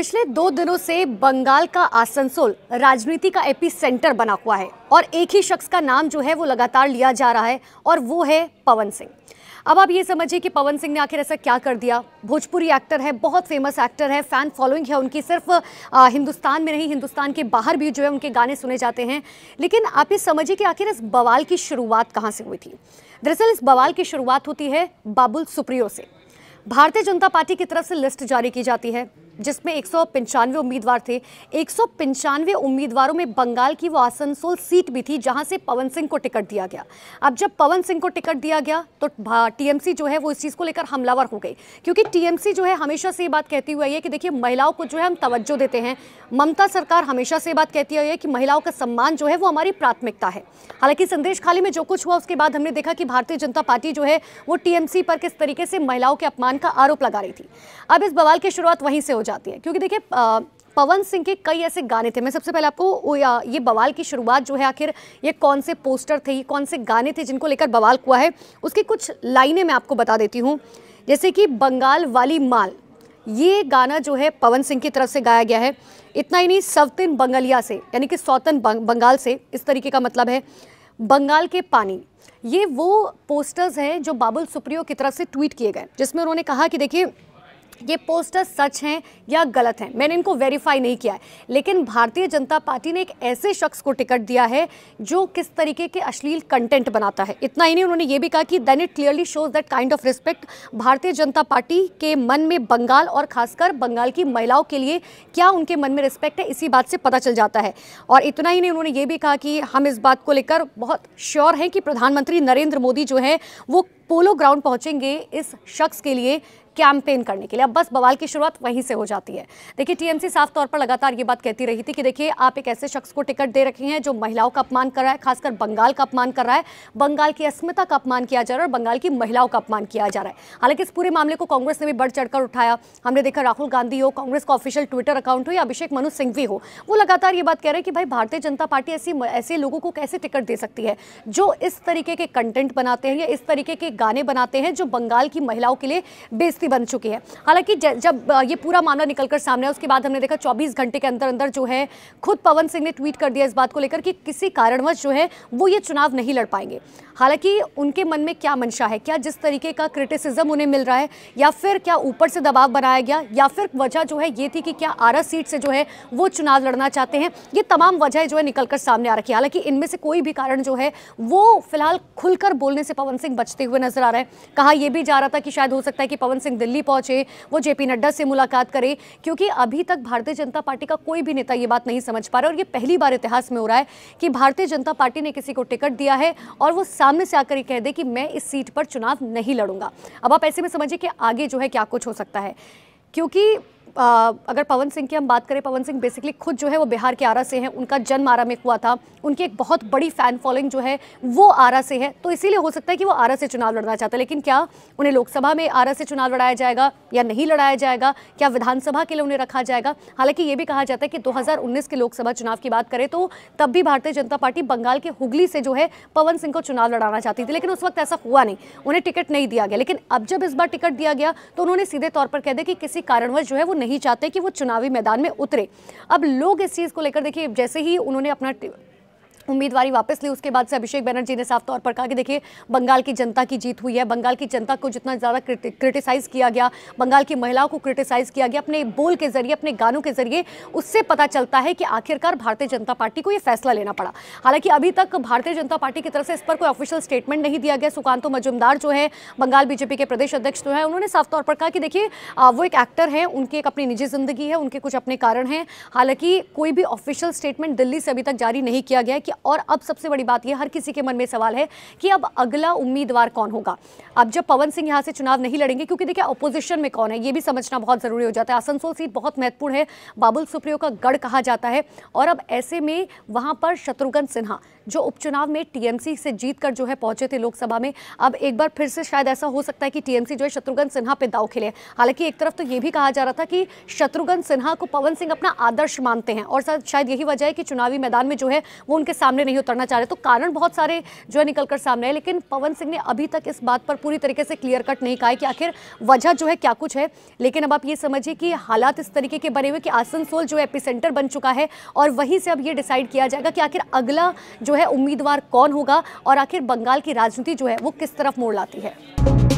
पिछले दो दिनों से बंगाल का आसनसोल राजनीति का एपी सेंटर बना हुआ है और एक ही शख्स का नाम जो है वो लगातार लिया जा रहा है और वो है पवन सिंह अब आप ये समझिए कि पवन सिंह ने आखिर ऐसा क्या कर दिया भोजपुरी एक्टर है बहुत फेमस एक्टर है फ़ैन फॉलोइंग है उनकी सिर्फ आ, हिंदुस्तान में नहीं हिंदुस्तान के बाहर भी जो है उनके गाने सुने जाते हैं लेकिन आप ये समझिए कि आखिर इस बवाल की शुरुआत कहाँ से हुई थी दरअसल इस बवाल की शुरुआत होती है बाबुल सुप्रियो से भारतीय जनता पार्टी की तरफ से लिस्ट जारी की जाती है जिसमें एक उम्मीदवार थे एक उम्मीदवारों में बंगाल की वो आसनसोल सीट भी थी जहां से पवन सिंह को टिकट दिया गया अब जब पवन सिंह को टिकट दिया गया तो टीएमसी जो है वो इस चीज़ को लेकर हमलावर हो गई क्योंकि टीएमसी जो है हमेशा से ये बात कहती हुई है कि देखिए महिलाओं को जो है हम तवज्जो देते हैं ममता सरकार हमेशा से बात कहती हुई है कि महिलाओं का सम्मान जो है वो हमारी प्राथमिकता है हालांकि संदेश खाली में जो कुछ हुआ उसके बाद हमने देखा कि भारतीय जनता पार्टी जो है वो टीएमसी पर किस तरीके से महिलाओं के अपमान का आरोप लगा रही थी अब इस बवाल की शुरुआत वहीं से हो जाए जाती है क्योंकि देखिए पवन सिंह के कई ऐसे गाने थे मैं सबसे पहले आपको ये बवाल की शुरुआत जो है आखिर ये कौन से पोस्टर थे ये कौन से गाने थे जिनको लेकर बवाल हुआ है उसकी कुछ लाइनें मैं आपको बता देती हूँ जैसे कि बंगाल वाली माल ये गाना जो है पवन सिंह की तरफ से गाया गया है इतना ही नहीं सवतिन बंगलिया से यानी कि सौतन बंगाल से इस तरीके का मतलब है बंगाल के पानी ये वो पोस्टर्स हैं जो बाबुल सुप्रियो की तरफ से ट्वीट किए गए जिसमें उन्होंने कहा कि देखिए ये पोस्टर सच हैं या गलत हैं मैंने इनको वेरीफाई नहीं किया है लेकिन भारतीय जनता पार्टी ने एक ऐसे शख्स को टिकट दिया है जो किस तरीके के अश्लील कंटेंट बनाता है इतना ही नहीं उन्होंने ये भी कहा कि then it clearly shows that kind of respect Bharatiya Janata party के मन में बंगाल और खासकर बंगाल की महिलाओं के लिए क्या उनके मन में रिस्पेक्ट है इसी बात से पता चल जाता है और इतना ही नहीं उन्होंने ये भी कहा कि हम इस बात को लेकर बहुत श्योर हैं कि प्रधानमंत्री नरेंद्र मोदी जो है वो पोलो ग्राउंड पहुंचेंगे इस शख्स के लिए कैंपेन करने के लिए अब बस बवाल की शुरुआत वहीं से हो जाती है देखिए टीएमसी साफ तौर पर लगातार ये बात कहती रही थी कि देखिए आप एक ऐसे शख्स को टिकट दे रखे हैं जो महिलाओं का अपमान कर रहा है खासकर बंगाल का अपमान कर रहा है बंगाल की अस्मिता का अपमान किया जा रहा है और बंगाल की महिलाओं का अपमान किया जा रहा है हालांकि इस पूरे मामले को कांग्रेस ने भी बढ़ चढ़कर उठाया हमने देखा राहुल गांधी हो कांग्रेस का ऑफिशियल ट्विटर अकाउंट हो या अभिषेक मनु सिंघवी हो वो लगातार ये बात कह रहे हैं कि भाई भारतीय जनता पार्टी ऐसी ऐसे लोगों को कैसे टिकट दे सकती है जो इस तरीके के कंटेंट बनाते हैं या इस तरीके के गाने बनाते हैं जो बंगाल की महिलाओं के लिए बेजती बन चुकी है हालांकि जब ये पूरा मामला निकलकर सामने आया उसके बाद हमने देखा 24 घंटे के अंदर अंदर जो है खुद पवन सिंह ने ट्वीट कर दिया इस बात को लेकर कि किसी कारणवश जो है वो ये चुनाव नहीं लड़ पाएंगे हालांकि उनके मन में क्या मंशा है क्या जिस तरीके का क्रिटिसिज्म उन्हें मिल रहा है या फिर क्या ऊपर से दबाव बनाया गया या फिर वजह जो है ये थी कि क्या आरा सीट से जो है वो चुनाव लड़ना चाहते हैं ये तमाम वजह जो है निकलकर सामने आ रखी है हालांकि इनमें से कोई भी कारण जो है वो फिलहाल खुलकर बोलने से पवन सिंह बचते हुए नजर आ रहे हैं कहा यह भी जा रहा था कि शायद हो सकता है कि पवन सिंह सिंह दिल्ली पहुंचे वो जेपी नड्डा से मुलाकात करें क्योंकि अभी तक भारतीय जनता पार्टी का कोई भी नेता ये बात नहीं समझ पा रहा और ये पहली बार इतिहास में हो रहा है कि भारतीय जनता पार्टी ने किसी को टिकट दिया है और वो सामने से आकर ये कह दे कि मैं इस सीट पर चुनाव नहीं लड़ूंगा अब आप ऐसे में समझिए कि आगे जो है क्या कुछ हो सकता है क्योंकि आ, अगर पवन सिंह की हम बात करें पवन सिंह बेसिकली खुद जो है वो बिहार के आरा से हैं उनका जन्म आरा में हुआ था उनकी एक बहुत बड़ी फ़ैन फॉलोइंग जो है वो आरा से है तो इसीलिए हो सकता है कि वो आरा से चुनाव लड़ना चाहते हैं लेकिन क्या उन्हें लोकसभा में आरा से चुनाव लड़ाया जाएगा या नहीं लड़ाया जाएगा क्या विधानसभा के लिए उन्हें रखा जाएगा हालांकि ये भी कहा जाता है कि दो के लोकसभा चुनाव की बात करें तो तब भी भारतीय जनता पार्टी बंगाल के हुगली से जो है पवन सिंह को चुनाव लड़ाना चाहती थी लेकिन उस वक्त ऐसा हुआ नहीं उन्हें टिकट नहीं दिया गया लेकिन अब जब इस बार टिकट दिया गया तो उन्होंने सीधे तौर पर कह दिया कि किसी कारणवश जो है वो नहीं चाहते कि वो चुनावी मैदान में उतरे अब लोग इस चीज़ को लेकर देखिए जैसे ही उन्होंने अपना उम्मीदवारी वापस ली उसके बाद से अभिषेक बैनर्जी ने साफ तौर पर कहा कि देखिए बंगाल की जनता की जीत हुई है बंगाल की जनता को जितना ज़्यादा क्रिटिसाइज़ किया गया बंगाल की महिलाओं को क्रिटिसाइज़ किया गया अपने बोल के जरिए अपने गानों के जरिए उससे पता चलता है कि आखिरकार भारतीय जनता पार्टी को यह फैसला लेना पड़ा हालांकि अभी तक भारतीय जनता पार्टी की तरफ से इस पर कोई ऑफिशियल स्टेटमेंट नहीं दिया गया सुकांतो मजुमदार जो है बंगाल बीजेपी के प्रदेश अध्यक्ष जो है उन्होंने साफ तौर पर कहा कि देखिए वो एक एक्टर हैं उनकी एक अपनी निजी ज़िंदगी है उनके कुछ अपने कारण हैं हालांकि कोई भी ऑफिशियल स्टेटमेंट दिल्ली से अभी तक जारी नहीं किया गया कि और अब सबसे बड़ी बात यह हर किसी के मन में सवाल है कि अब अगला उम्मीदवार कौन होगा अब जब पवन सिंह यहां से चुनाव नहीं लड़ेंगे क्योंकि देखिए अपोजिशन में कौन है यह भी समझना बहुत ज़रूरी हो जाता है आसनसोल सीट बहुत महत्वपूर्ण है बाबुल सुप्रियो का गढ़ कहा जाता है और अब ऐसे में वहां पर शत्रुघ्न सिन्हा जो उपचुनाव में टीएमसी से जीत कर जो है पहुंचे थे लोकसभा में अब एक बार फिर से शायद ऐसा हो सकता है कि टीएमसी जो है शत्रुघ्न सिन्हा पे दाव खेले हालांकि एक तरफ तो यह भी कहा जा रहा था कि शत्रुघ्न सिन्हा को पवन सिंह अपना आदर्श मानते हैं और शायद यही वजह है कि चुनावी मैदान में जो है वो उनके सामने नहीं उतरना चाह रहे तो कारण बहुत सारे जो है निकल कर सामने आए लेकिन पवन सिंह ने अभी तक इस बात पर पूरी तरीके से क्लियर कट नहीं कहा कि आखिर वजह जो है क्या कुछ है लेकिन अब आप ये समझिए कि हालात इस तरीके के बने हुए कि आसनसोल जो है सेंटर बन चुका है और वहीं से अब ये डिसाइड किया जाएगा कि आखिर अगला जो है उम्मीदवार कौन होगा और आखिर बंगाल की राजनीति जो है वो किस तरफ मोड़ लाती है